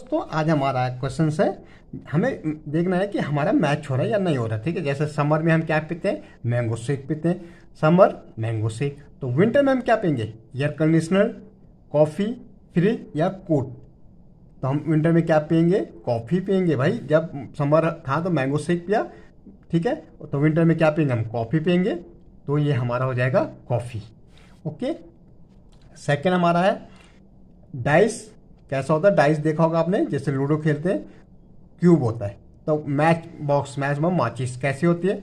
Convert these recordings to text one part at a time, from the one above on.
दोस्तों आज हमारा क्वेश्चन है हमें देखना है कि हमारा मैच हो रहा है या नहीं हो रहा ठीक है जैसे समर में हम क्या पीते हैं मैंगो शेक पीते हैं समर मैंगो शेक तो विंटर में हम क्या पीएंगे एयर कंडीशनर कॉफ़ी फ्रिज या कोट तो हम विंटर में क्या पियेंगे कॉफ़ी पियेंगे भाई जब समर था तो मैंगो शेक पिया ठीक है तो विंटर में क्या पियेंगे हम कॉफ़ी पियेंगे तो ये हमारा हो जाएगा कॉफ़ी ओके सेकेंड हमारा है डाइस कैसा होता है डाइस देखा होगा आपने जैसे लूडो खेलते हैं क्यूब होता है तो मैच बॉक्स मैच में माचिस कैसी होती है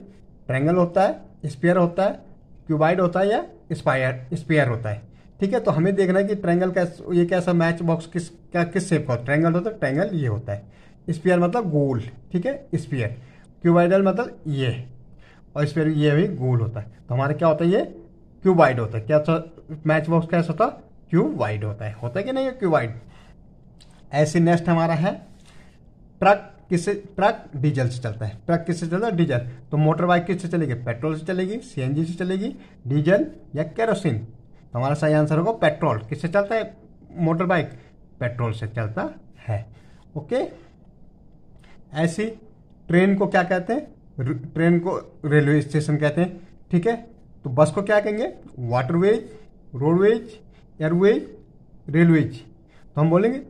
ट्रैंगल होता है स्पेयर होता है क्यूबाइड होता है या स्पायर स्पेयर होता है ठीक है तो हमें देखना है कि ट्रैंगल कैसा ये कैसा मैच बॉक्स किस क्या किस शेप का ट्रैंगल होता है ट्रैंगल ये होता है स्पेयर मतलब गोल ठीक है स्पेयर क्यूबाइडल मतलब ये और स्पेयर ये भी गोल होता है तो हमारा क्या होता है ये क्यूबाइड होता है क्या मैच बॉक्स कैसा होता है क्यूब वाइड होता है होता है कि नहीं क्यूब क्यूबाइड ऐसे नेक्स्ट हमारा है ट्रक किससे ट्रक डीजल से चलता है ट्रक किससे चलता है डीजल तो मोटर बाइक किससे चलेगी पेट्रोल से चलेगी सीएनजी से चलेगी डीजल या केरोसिन तो हमारा सही आंसर होगा पेट्रोल किससे चलता है मोटर बाइक पेट्रोल से चलता है ओके ऐसी ट्रेन को क्या कहते हैं ट्रेन को रेलवे स्टेशन कहते हैं ठीक है तो बस को क्या कहेंगे वाटरवेज रोडवेज एयरवेज रेलवेज तो हम बोलेंगे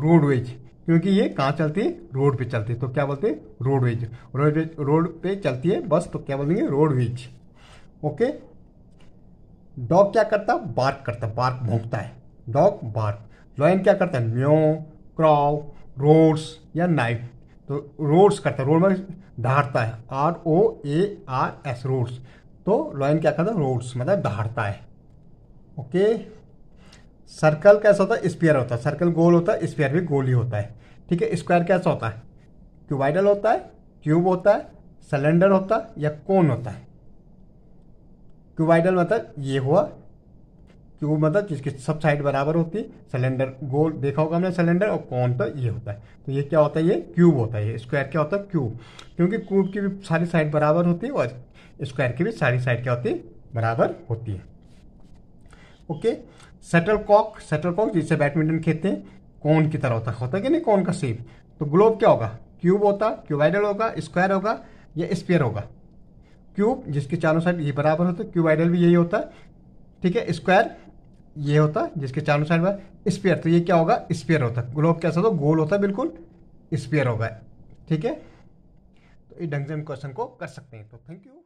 रोडवेज क्योंकि ये कहाँ चलती है रोड पे चलती है तो क्या बोलते हैं रोडवेज रोडवेज रोड पे चलती है बस तो क्या बोलेंगे रोडवेज ओके डॉग क्या करता बार्क करता बार्क भोंकता है डॉग बार्क लॉयन क्या करता है म्यो क्राउ रोड्स या नाइट तो रोड्स करता है रोड में दहाड़ता है R O A R S roars तो लॉयन क्या करता है रोड्स मतलब दहाड़ता है ओके सर्कल कैसा होता है स्पेयर होता है सर्कल गोल होता है स्पेयर भी गोल ही होता है ठीक है स्क्वायर कैसा होता है क्यूबाइडल होता है क्यूब होता है सिलेंडर होता है या कोन होता है क्यूबाइडल मतलब ये हुआ क्यूब मतलब जिसकी सब साइड बराबर होती है सिलेंडर गोल देखा होगा हमने सिलेंडर और कौन तो ये होता है तो ये क्या होता है ये क्यूब होता है ये स्क्वायर क्या होता है क्यूब क्योंकि क्यूब की भी सारी साइड बराबर होती है और स्क्वायर की भी सारी साइड क्या होती है बराबर होती है okay shuttlecock shuttlecock जिसे बैडमिंटन खेलते हैं कौन की तरह होता होता है कि नहीं कौन का सेप तो ग्लोब क्या होगा क्यूब होता क्यूबाइडल होगा स्क्वायर होगा या स्पेयर होगा क्यूब जिसके चारों साइड ये बराबर होता है क्यूबाइडल भी यही होता है ठीक है स्क्वायर ये होता जिसके चारों साइड पर स्पेयर तो ये क्या होगा स्पेयर होता ग्लोब कैसा होता गोल होता बिल्कुल स्पेयर होगा ठीक है तो ये ढंग से हम क्वेश्चन को कर सकते हैं तो थैंक यू